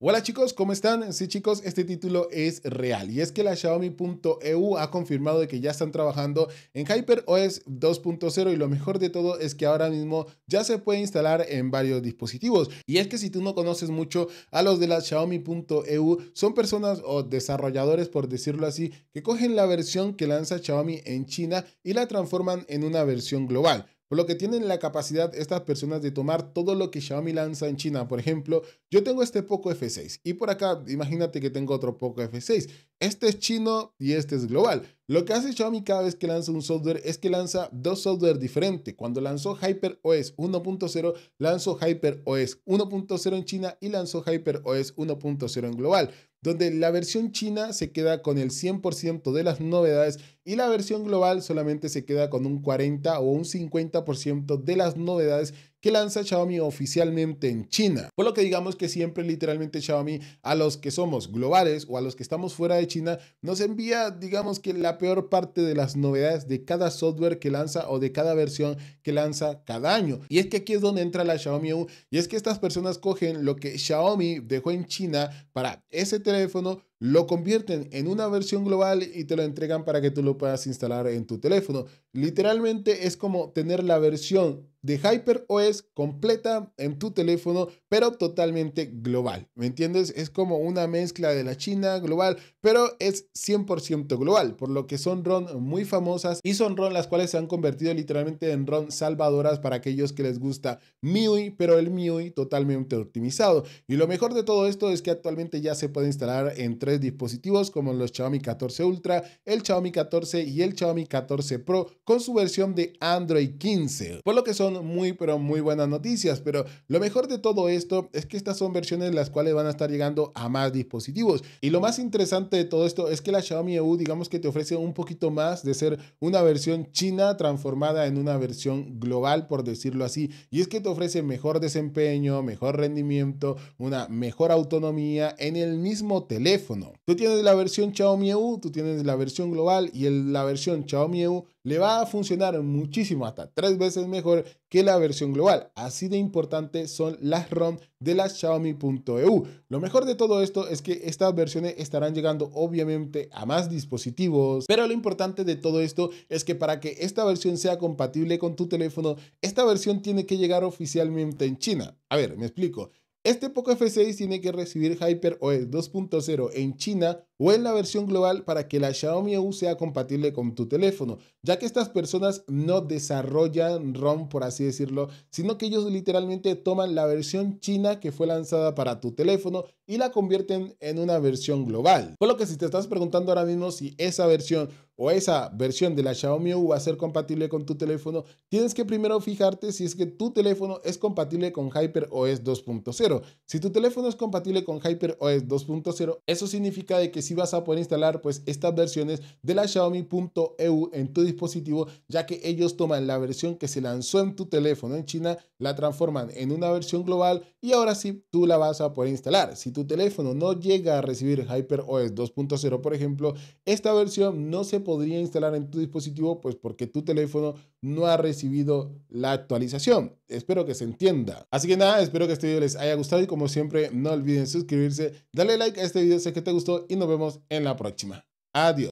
Hola chicos, ¿cómo están? Sí chicos, este título es real y es que la Xiaomi.eu ha confirmado de que ya están trabajando en HyperOS 2.0 y lo mejor de todo es que ahora mismo ya se puede instalar en varios dispositivos. Y es que si tú no conoces mucho a los de la Xiaomi.eu, son personas o desarrolladores por decirlo así, que cogen la versión que lanza Xiaomi en China y la transforman en una versión global por lo que tienen la capacidad estas personas de tomar todo lo que Xiaomi lanza en China. Por ejemplo, yo tengo este Poco F6 y por acá imagínate que tengo otro Poco F6. Este es chino y este es global. Lo que hace Xiaomi cada vez que lanza un software es que lanza dos software diferentes. Cuando lanzó HyperOS 1.0, lanzó HyperOS 1.0 en China y lanzó HyperOS 1.0 en global donde la versión china se queda con el 100% de las novedades y la versión global solamente se queda con un 40 o un 50% de las novedades que lanza Xiaomi oficialmente en China. Por lo que digamos que siempre literalmente Xiaomi a los que somos globales o a los que estamos fuera de China nos envía digamos que la peor parte de las novedades de cada software que lanza o de cada versión que lanza cada año. Y es que aquí es donde entra la Xiaomi U y es que estas personas cogen lo que Xiaomi dejó en China para ese teléfono lo convierten en una versión global y te lo entregan para que tú lo puedas instalar en tu teléfono. Literalmente es como tener la versión de HyperOS completa en tu teléfono, pero totalmente global. ¿Me entiendes? Es como una mezcla de la China global, pero es 100% global, por lo que son ROM muy famosas y son ROM las cuales se han convertido literalmente en ROM salvadoras para aquellos que les gusta MIUI, pero el MIUI totalmente optimizado. Y lo mejor de todo esto es que actualmente ya se puede instalar en tres dispositivos como los Xiaomi 14 Ultra, el Xiaomi 14 y el Xiaomi 14 Pro con su versión de Android 15, por lo que son muy, pero muy buenas noticias, pero lo mejor de todo esto es que estas son versiones las cuales van a estar llegando a más dispositivos. Y lo más interesante de todo esto es que la Xiaomi EU, digamos que te ofrece un poquito más de ser una versión china transformada en una versión global, por decirlo así. Y es que te ofrece mejor desempeño, mejor rendimiento, una mejor autonomía en el mismo teléfono. Tú tienes la versión Xiaomi EU, tú tienes la versión global y en la versión Xiaomi EU le va a funcionar muchísimo, hasta tres veces mejor que la versión global. Así de importante son las ROM de la Xiaomi.eu. Lo mejor de todo esto es que estas versiones estarán llegando obviamente a más dispositivos, pero lo importante de todo esto es que para que esta versión sea compatible con tu teléfono, esta versión tiene que llegar oficialmente en China. A ver, me explico. Este Poco F6 tiene que recibir HyperOS 2.0 en China o en la versión global para que la Xiaomi U sea compatible con tu teléfono, ya que estas personas no desarrollan ROM, por así decirlo, sino que ellos literalmente toman la versión china que fue lanzada para tu teléfono y la convierten en una versión global. Por lo que si te estás preguntando ahora mismo si esa versión o esa versión de la Xiaomi U va a ser compatible con tu teléfono, tienes que primero fijarte si es que tu teléfono es compatible con Hyper OS 2.0. Si tu teléfono es compatible con OS 2.0, eso significa de que si vas a poder instalar pues estas versiones de la Xiaomi.eu en tu dispositivo, ya que ellos toman la versión que se lanzó en tu teléfono en China, la transforman en una versión global y ahora sí tú la vas a poder instalar. Si tu teléfono no llega a recibir HyperOS 2.0, por ejemplo, esta versión no se podría instalar en tu dispositivo pues porque tu teléfono no ha recibido la actualización. Espero que se entienda. Así que nada, espero que este video les haya gustado y como siempre no olviden suscribirse, darle like a este video si es que te gustó y nos vemos en la próxima. Adiós.